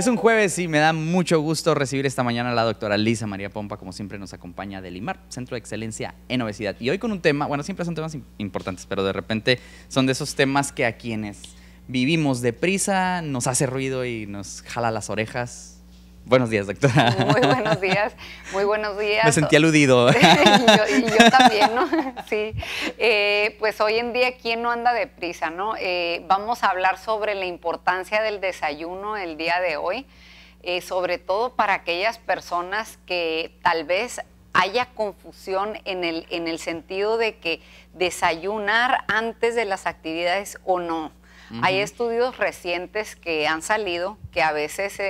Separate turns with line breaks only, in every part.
Es un jueves y me da mucho gusto recibir esta mañana a la doctora Lisa María Pompa, como siempre nos acompaña de Limar, Centro de Excelencia en Obesidad. Y hoy con un tema, bueno, siempre son temas importantes, pero de repente son de esos temas que a quienes vivimos deprisa nos hace ruido y nos jala las orejas, Buenos días, doctora. Muy buenos
días, muy buenos días. Me sentí aludido. y yo también, ¿no? sí. Eh, pues hoy en día, ¿quién no anda deprisa, no? Eh, vamos a hablar sobre la importancia del desayuno el día de hoy, eh, sobre todo para aquellas personas que tal vez haya confusión en el, en el sentido de que desayunar antes de las actividades o no. Hay estudios recientes que han salido que a veces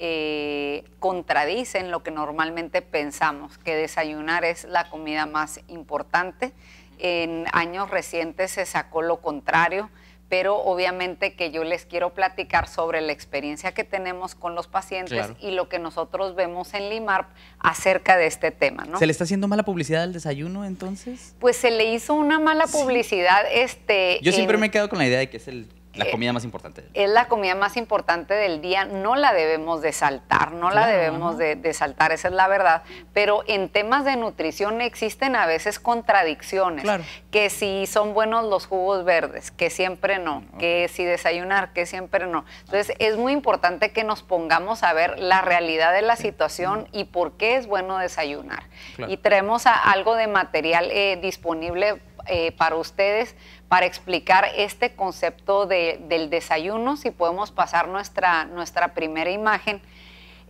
eh, contradicen lo que normalmente pensamos, que desayunar es la comida más importante. En años recientes se sacó lo contrario, pero obviamente que yo les quiero platicar sobre la experiencia que tenemos con los pacientes y lo que nosotros vemos en LIMARP acerca de este tema. ¿Se le está
haciendo mala publicidad al desayuno entonces?
Pues se le hizo una mala publicidad. Este, yo siempre me he
quedado con la idea de que es el la eh, comida más importante.
Es la comida más importante del día, no la debemos de saltar, no la debemos de, saltar, esa es la verdad, pero en temas de nutrición existen a veces contradicciones, que si son buenos los jugos verdes, que siempre no, mm, que si desayunar, que siempre no. Ah. Entonces es muy importante que nos pongamos a ver la realidad de la situación y por qué es bueno desayunar. Y traemos algo de material eh, disponible eh, para ustedes para explicar este concepto de, del desayuno. Si podemos pasar nuestra, nuestra primera imagen.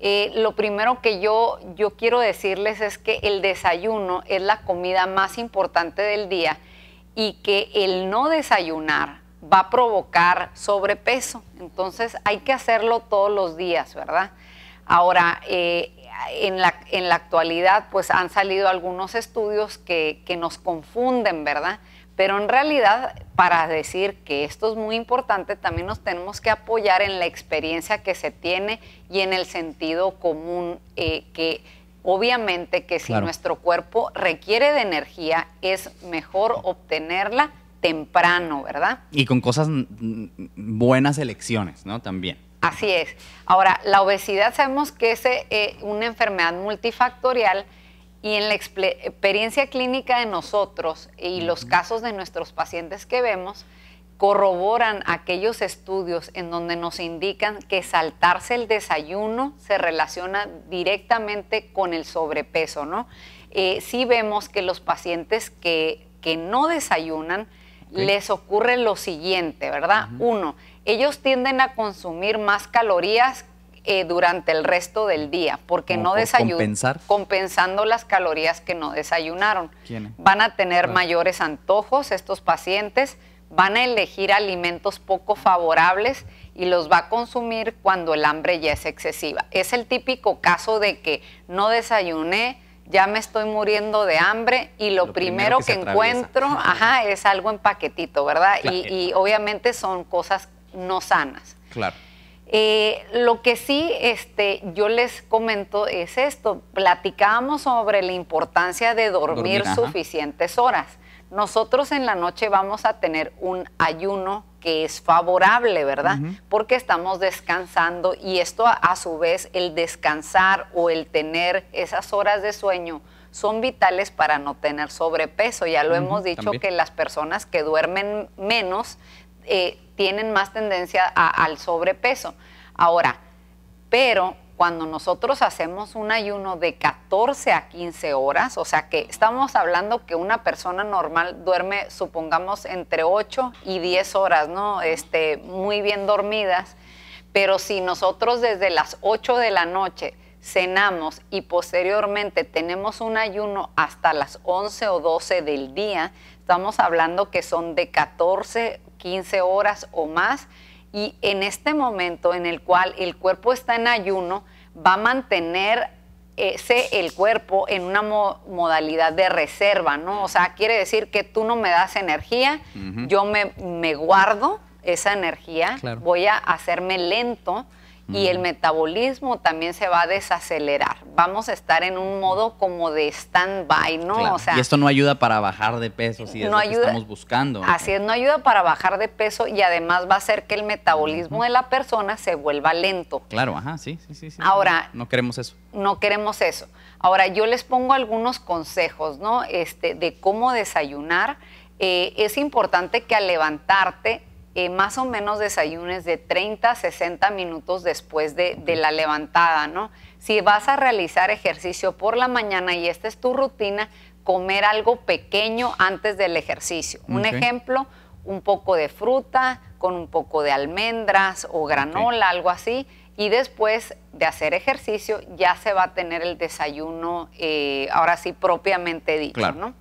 Eh, lo primero que yo, yo quiero decirles es que el desayuno es la comida más importante del día y que el no desayunar va a provocar sobrepeso. Entonces hay que hacerlo todos los días, ¿verdad? Ahora, eh, en la, en la actualidad pues han salido algunos estudios que, que nos confunden, ¿verdad? Pero en realidad, para decir que esto es muy importante, también nos tenemos que apoyar en la experiencia que se tiene y en el sentido común eh, que obviamente que si nuestro cuerpo requiere de energía, es mejor obtenerla temprano, ¿verdad?
Y con cosas buenas elecciones, ¿no? También.
Así es. Ahora, la obesidad sabemos que es eh, una enfermedad multifactorial y en la experiencia clínica de nosotros y los casos de nuestros pacientes que vemos, corroboran aquellos estudios en donde nos indican que saltarse el desayuno se relaciona directamente con el sobrepeso, ¿no? Eh, sí vemos que los pacientes que, no desayunan les ocurre lo siguiente, ¿verdad? Uno, ellos tienden a consumir más calorías eh, durante el resto del día, porque no desayunan, compensando las calorías que no desayunaron. Van a tener mayores antojos estos pacientes, van a elegir alimentos poco favorables y los va a consumir cuando el hambre ya es excesiva. Es el típico caso de que no desayuné, ya me estoy muriendo de hambre y lo, primero, que, encuentro ajá, es algo en paquetito, ¿verdad? Y, y obviamente son cosas no sanas. Claro. Eh, lo que sí este, yo les comento es esto, platicábamos sobre la importancia de dormir, suficientes horas. Nosotros en la noche vamos a tener un ayuno que es favorable, ¿verdad? Porque estamos descansando y esto a, su vez el descansar o el tener esas horas de sueño son vitales para no tener sobrepeso. Ya lo hemos dicho que las personas que duermen menos eh, tienen más tendencia al sobrepeso. Ahora, pero cuando nosotros hacemos un ayuno de 14 a 15 horas, o sea que estamos hablando que una persona normal duerme, supongamos, entre 8 y 10 horas, ¿no? Este, muy bien dormidas, pero si nosotros desde las 8 de la noche cenamos y posteriormente tenemos un ayuno hasta las 11 o 12 del día, estamos hablando que son de 14 15 horas o más y en este momento en el cual el cuerpo está en ayuno, va a mantener ese, el cuerpo en una modalidad de reserva, ¿no? O sea, quiere decir que tú no me das energía, yo me, guardo esa energía, voy a hacerme lento y el mm. metabolismo también se va a desacelerar. Vamos a estar en un modo como de stand-by, ¿no? O sea, y esto
no ayuda para bajar de peso, si es lo que estamos buscando. Así
es, no ayuda para bajar de peso y además va a hacer que el metabolismo de la persona se vuelva lento.
Claro, ajá, sí, sí, sí. Ahora. No, queremos eso.
No queremos eso. Ahora, yo les pongo algunos consejos, ¿no? Este, de cómo desayunar. Eh, es importante que al levantarte eh, más o menos desayunes de 30 a 60 minutos después de, la levantada, ¿no? Si vas a realizar ejercicio por la mañana y esta es tu rutina, comer algo pequeño antes del ejercicio. Un ejemplo, un poco de fruta con un poco de almendras o granola, algo así. Y después de hacer ejercicio ya se va a tener el desayuno, eh, ahora sí propiamente dicho, ¿no?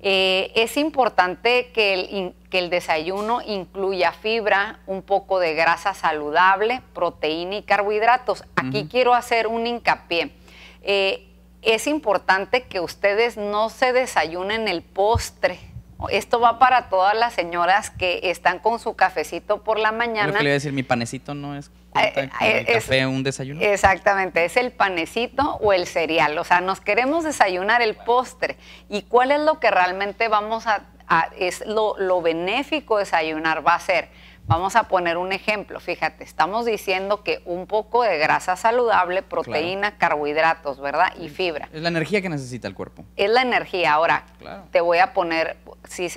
Eh, es importante que el, desayuno incluya fibra, un poco de grasa saludable, proteína y carbohidratos. Aquí quiero hacer un hincapié. Eh, es importante que ustedes no se desayunen el postre. Esto va para todas las señoras que están con su cafecito por la mañana. le voy a decir,
mi panecito no es eh, eh, es, un desayuno.
Exactamente, es el panecito o el cereal. O sea, nos queremos desayunar el postre. ¿Y cuál es lo que realmente vamos a, es lo, lo benéfico desayunar? Va a ser Vamos a poner un ejemplo, fíjate, estamos diciendo que un poco de grasa saludable, proteína, carbohidratos, ¿verdad? Y fibra.
Es la energía que necesita el cuerpo.
Es la energía. Ahora, te voy a poner,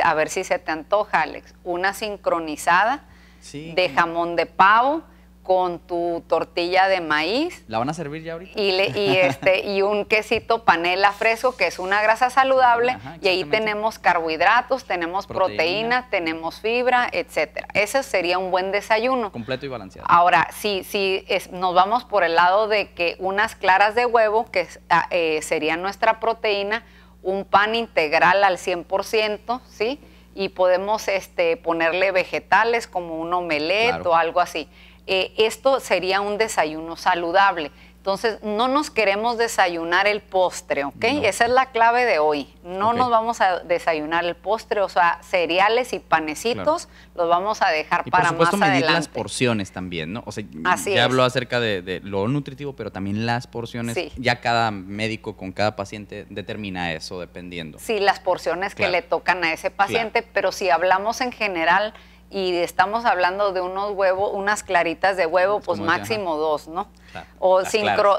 a ver si se te antoja, Alex, una sincronizada de jamón de pavo, con tu tortilla de maíz. ¿La van a servir ya ahorita? Y, este, y un quesito panela fresco, que es una grasa saludable, y ahí tenemos carbohidratos, tenemos proteína. tenemos fibra, etcétera. Ese sería un buen desayuno.
Completo y balanceado. Ahora,
si, si nos vamos por el lado de que unas claras de huevo, que ah, eh, sería nuestra proteína, un pan integral al 100%, ¿sí? Y podemos este, ponerle vegetales como un omelette o algo así. Eh, esto sería un desayuno saludable. Entonces, no nos queremos desayunar el postre, ¿ok? Esa es la clave de hoy. No nos vamos a desayunar el postre, o sea, cereales y panecitos los vamos a dejar para por supuesto, medir las
porciones también, ¿no? O sea, Así ya habló acerca de, lo nutritivo, pero también las porciones. Sí. Ya cada médico con cada paciente determina eso, dependiendo. Sí, las
porciones que le tocan a ese paciente, pero si hablamos en general y estamos hablando de unos huevos, unas claritas de huevo, pues máximo dos, ¿no? o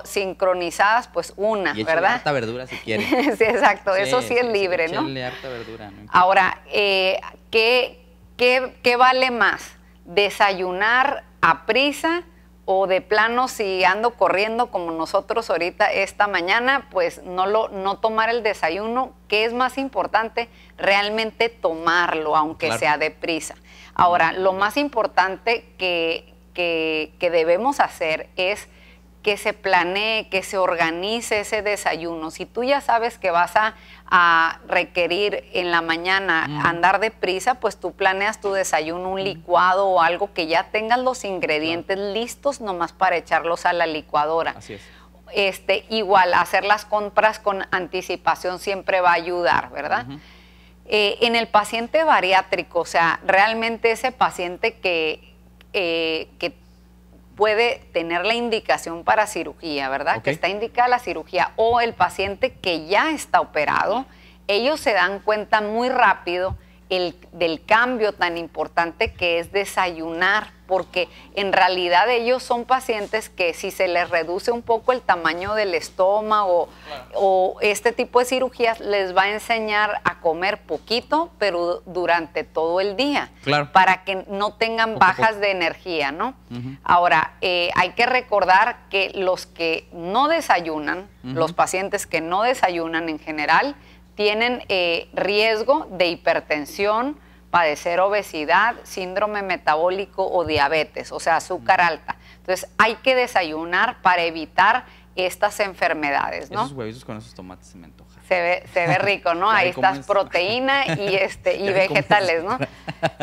sincronizadas, pues una, y ¿verdad? harta
verdura si quieres.
sí, exacto, eso sí es libre, ¿no?
harta verdura. No
Ahora, eh, ¿qué, qué, qué vale más? ¿Desayunar a prisa o de plano si ando corriendo como nosotros ahorita esta mañana, pues no lo no tomar el desayuno, que es más importante realmente tomarlo aunque sea deprisa. Ahora, lo más importante que, que, que debemos hacer es que se planee, que se organice ese desayuno. Si tú ya sabes que vas a, requerir en la mañana mm. andar deprisa, pues tú planeas tu desayuno, un mm. licuado o algo que ya tengas los ingredientes listos nomás para echarlos a la licuadora. Así es. Este, igual, hacer las compras con anticipación siempre va a ayudar, ¿verdad? Eh, en el paciente bariátrico, o sea, realmente ese paciente que, eh, que puede tener la indicación para cirugía, ¿verdad? Que está indicada la cirugía o el paciente que ya está operado, ellos se dan cuenta muy rápido el, del cambio tan importante que es desayunar porque en realidad ellos son pacientes que si se les reduce un poco el tamaño del estómago o este tipo de cirugías les va a enseñar a comer poquito, pero durante todo el día, claro. para que no tengan bajas de energía, ¿no? Ahora, eh, hay que recordar que los que no desayunan, los pacientes que no desayunan en general, tienen eh, riesgo de hipertensión, padecer obesidad, síndrome metabólico o diabetes, o sea, azúcar alta. Entonces, hay que desayunar para evitar estas enfermedades, ¿no? Esos
huevitos con esos tomates se me antoja.
Se ve, rico, ¿no? Ahí estás proteína y este y vegetales, ¿no?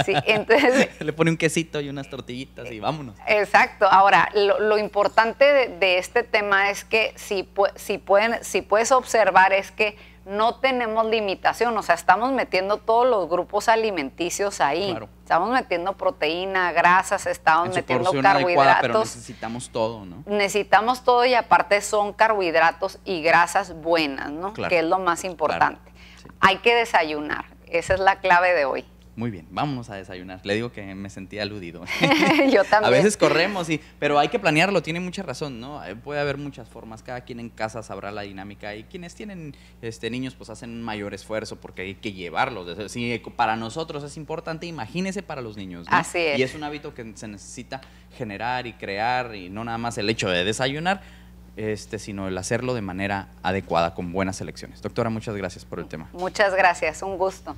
Sí,
entonces le pone un quesito y unas tortillitas y vámonos.
Exacto. Ahora, lo, importante de, este tema es que si, si pueden si puedes observar es que no tenemos limitación, o sea, estamos metiendo todos los grupos alimenticios ahí. Estamos metiendo proteína, grasas, estamos metiendo carbohidratos.
necesitamos todo, ¿no?
Necesitamos todo y aparte son carbohidratos y grasas buenas, ¿no? Que es lo más importante. Hay que desayunar, esa es la clave de hoy
muy bien, vamos a desayunar. Le digo que me sentía aludido.
Yo también. A veces
corremos, y, pero hay que planearlo, tiene mucha razón, ¿no? Eh, puede haber muchas formas, cada quien en casa sabrá la dinámica y quienes tienen este, niños pues hacen un mayor esfuerzo porque hay que llevarlos. Si para nosotros es importante, imagínese para los niños. Así es. Y es un hábito que se necesita generar y crear y no nada más el hecho de desayunar, este, sino el hacerlo de manera adecuada, con buenas elecciones. Doctora, muchas gracias por el tema.
Muchas gracias, un gusto.